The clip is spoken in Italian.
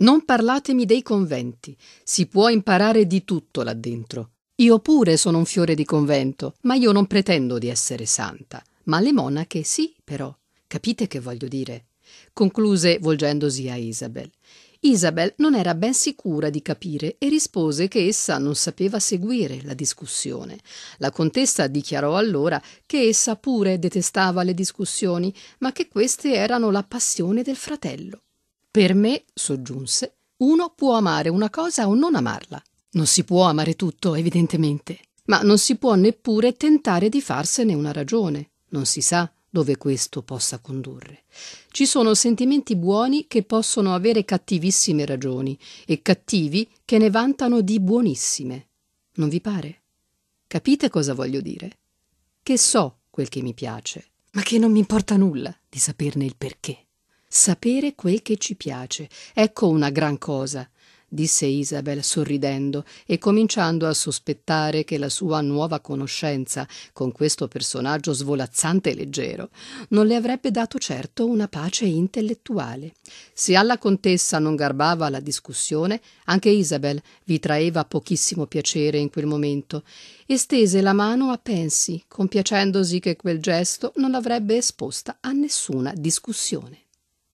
Non parlatemi dei conventi, si può imparare di tutto là dentro. Io pure sono un fiore di convento, ma io non pretendo di essere santa. Ma le monache sì, però. Capite che voglio dire? Concluse volgendosi a Isabel. Isabel non era ben sicura di capire e rispose che essa non sapeva seguire la discussione. La contessa dichiarò allora che essa pure detestava le discussioni, ma che queste erano la passione del fratello. Per me, soggiunse, uno può amare una cosa o non amarla. Non si può amare tutto, evidentemente, ma non si può neppure tentare di farsene una ragione. Non si sa dove questo possa condurre. Ci sono sentimenti buoni che possono avere cattivissime ragioni e cattivi che ne vantano di buonissime. Non vi pare? Capite cosa voglio dire? Che so quel che mi piace, ma che non mi importa nulla di saperne il perché. Sapere quel che ci piace, ecco una gran cosa, disse Isabel sorridendo e cominciando a sospettare che la sua nuova conoscenza con questo personaggio svolazzante e leggero non le avrebbe dato certo una pace intellettuale. Se alla contessa non garbava la discussione, anche Isabel vi traeva pochissimo piacere in quel momento e stese la mano a Pensi, compiacendosi che quel gesto non l'avrebbe esposta a nessuna discussione.